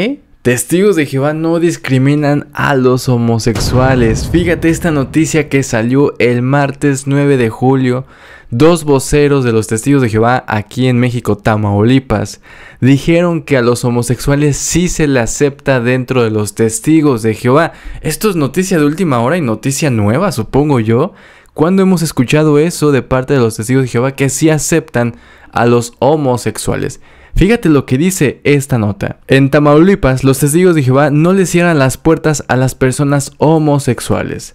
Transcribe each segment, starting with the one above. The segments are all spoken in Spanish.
¿Eh? Testigos de Jehová no discriminan a los homosexuales. Fíjate esta noticia que salió el martes 9 de julio. Dos voceros de los testigos de Jehová aquí en México, Tamaulipas, dijeron que a los homosexuales sí se le acepta dentro de los testigos de Jehová. Esto es noticia de última hora y noticia nueva, supongo yo. ¿Cuándo hemos escuchado eso de parte de los testigos de Jehová que sí aceptan a los homosexuales? Fíjate lo que dice esta nota. En Tamaulipas, los testigos de Jehová no le cierran las puertas a las personas homosexuales,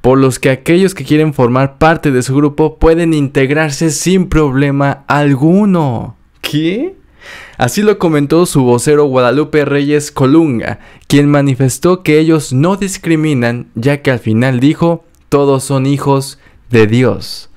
por los que aquellos que quieren formar parte de su grupo pueden integrarse sin problema alguno. ¿Qué? Así lo comentó su vocero Guadalupe Reyes Colunga, quien manifestó que ellos no discriminan, ya que al final dijo, todos son hijos de Dios.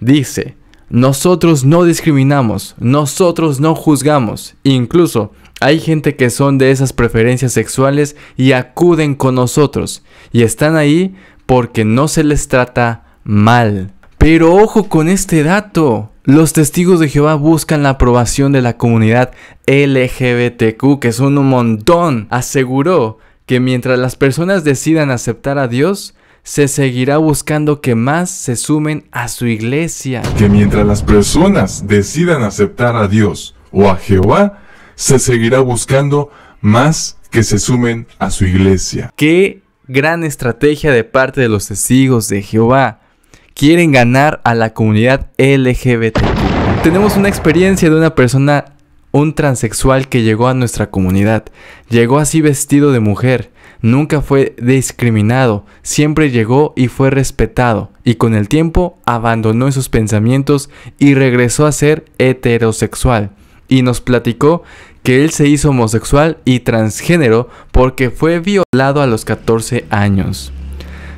Dice, nosotros no discriminamos, nosotros no juzgamos, incluso hay gente que son de esas preferencias sexuales y acuden con nosotros y están ahí porque no se les trata mal. Pero ojo con este dato. Los testigos de Jehová buscan la aprobación de la comunidad LGBTQ, que son un montón. Aseguró que mientras las personas decidan aceptar a Dios, se seguirá buscando que más se sumen a su iglesia. Que mientras las personas decidan aceptar a Dios o a Jehová, se seguirá buscando más que se sumen a su iglesia. Qué gran estrategia de parte de los testigos de Jehová. Quieren ganar a la comunidad LGBT. Tenemos una experiencia de una persona, un transexual que llegó a nuestra comunidad. Llegó así vestido de mujer nunca fue discriminado, siempre llegó y fue respetado, y con el tiempo abandonó esos pensamientos y regresó a ser heterosexual. Y nos platicó que él se hizo homosexual y transgénero porque fue violado a los 14 años.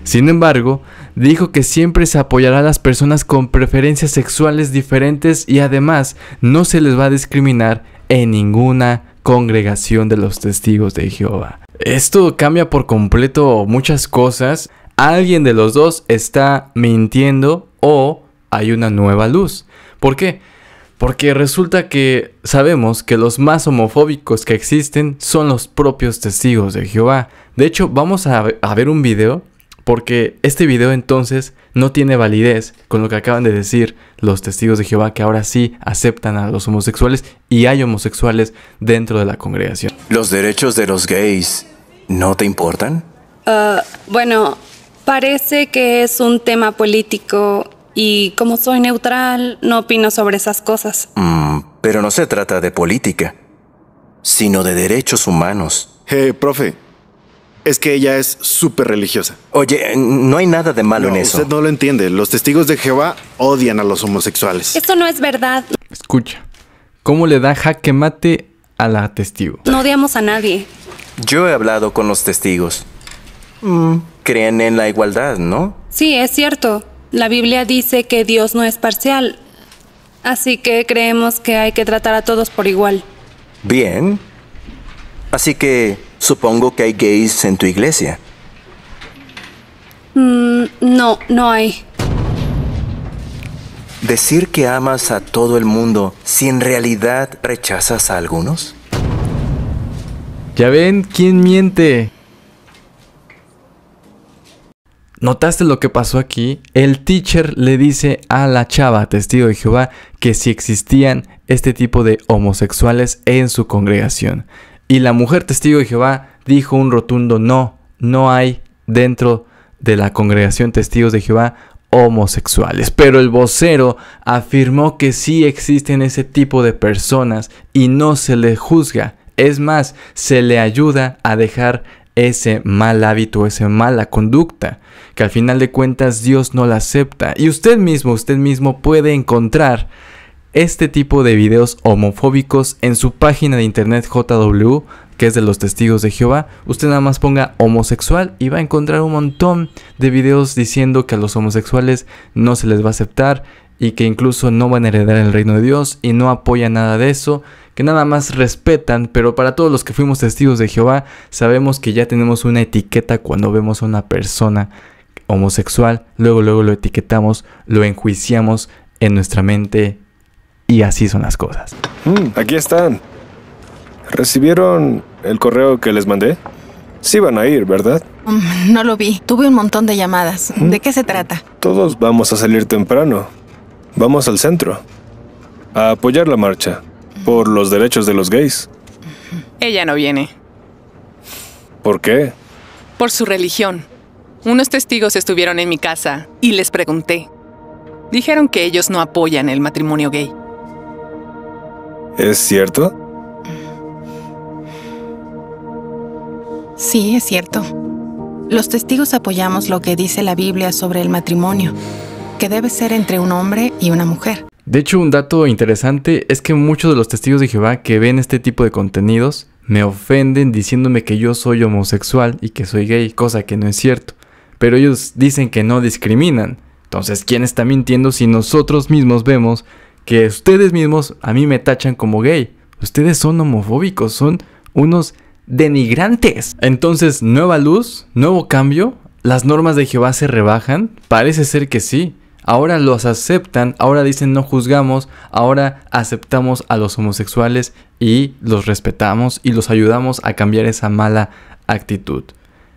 Sin embargo, dijo que siempre se apoyará a las personas con preferencias sexuales diferentes y además no se les va a discriminar en ninguna congregación de los testigos de Jehová. Esto cambia por completo muchas cosas. Alguien de los dos está mintiendo o hay una nueva luz. ¿Por qué? Porque resulta que sabemos que los más homofóbicos que existen son los propios testigos de Jehová. De hecho, vamos a, ver un video porque este video entonces no tiene validez con lo que acaban de decir los testigos de Jehová, que ahora sí aceptan a los homosexuales y hay homosexuales dentro de la congregación. ¿Los derechos de los gays no te importan? Ah, bueno, parece que es un tema político y como soy neutral, no opino sobre esas cosas. Mm, pero no se trata de política, sino de derechos humanos. Eh, profe, es que ella es súper religiosa. Oye, no hay nada de malo en eso. Usted no lo entiende. Los testigos de Jehová odian a los homosexuales. Eso no es verdad. Escucha, ¿cómo le da jaque mate a la testigo? No odiamos a nadie. Yo he hablado con los testigos. Mm, creen en la igualdad, ¿no? Sí, es cierto. La Biblia dice que Dios no es parcial. Así que creemos que hay que tratar a todos por igual. Bien. Así que Supongo que hay gays en tu iglesia. Mm, no, no hay. ¿Decir que amas a todo el mundo si en realidad rechazas a algunos? Ya ven, ¿quién miente? ¿Notaste lo que pasó aquí? El teacher le dice a la chava, testigo de Jehová, que si existían este tipo de homosexuales en su congregación. Y la mujer testigo de Jehová dijo un rotundo no, no hay dentro de la congregación testigos de Jehová homosexuales. Pero el vocero afirmó que sí existen ese tipo de personas y no se les juzga. Es más, se le ayuda a dejar ese mal hábito, esa mala conducta, que al final de cuentas Dios no la acepta. Y usted mismo, usted mismo puede encontrar este tipo de videos homofóbicos en su página de internet JW, que es de los testigos de Jehová, usted nada más ponga homosexual y va a encontrar un montón de videos diciendo que a los homosexuales no se les va a aceptar y que incluso no van a heredar el reino de Dios y no apoya nada de eso, que nada más respetan, pero para todos los que fuimos testigos de Jehová, sabemos que ya tenemos una etiqueta cuando vemos a una persona homosexual, luego luego lo etiquetamos, lo enjuiciamos en nuestra mente y así son las cosas. Mm, aquí están. ¿Recibieron el correo que les mandé? Sí van a ir, ¿verdad? Mm, no lo vi. Tuve un montón de llamadas. Mm. ¿De qué se trata? Todos vamos a salir temprano. Vamos al centro. A apoyar la marcha. Por los derechos de los gays. Ella no viene. ¿Por qué? Por su religión. Unos testigos estuvieron en mi casa y les pregunté. Dijeron que ellos no apoyan el matrimonio gay. ¿Es cierto? Sí, es cierto. Los testigos apoyamos lo que dice la Biblia sobre el matrimonio, que debe ser entre un hombre y una mujer. De hecho, un dato interesante es que muchos de los testigos de Jehová que ven este tipo de contenidos me ofenden diciéndome que yo soy homosexual y que soy gay, cosa que no es cierto. Pero ellos dicen que no discriminan. Entonces, ¿quién está mintiendo si nosotros mismos vemos que ustedes mismos a mí me tachan como gay. Ustedes son homofóbicos, son unos denigrantes. Entonces, nueva luz, nuevo cambio, las normas de Jehová se rebajan, parece ser que sí. Ahora los aceptan, ahora dicen no juzgamos, ahora aceptamos a los homosexuales y los respetamos y los ayudamos a cambiar esa mala actitud.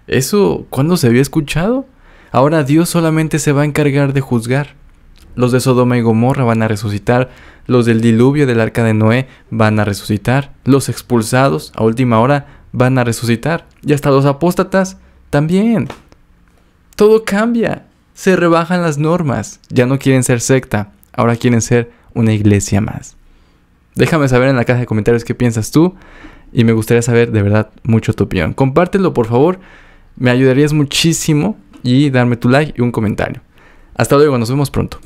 ¿Eso cuándo se había escuchado? Ahora Dios solamente se va a encargar de juzgar los de Sodoma y Gomorra van a resucitar, los del diluvio del arca de Noé van a resucitar, los expulsados a última hora van a resucitar, y hasta los apóstatas también. Todo cambia, se rebajan las normas, ya no quieren ser secta, ahora quieren ser una iglesia más. Déjame saber en la caja de comentarios qué piensas tú y me gustaría saber de verdad mucho tu opinión. Compártelo por favor, me ayudarías muchísimo y darme tu like y un comentario. Hasta luego, nos vemos pronto.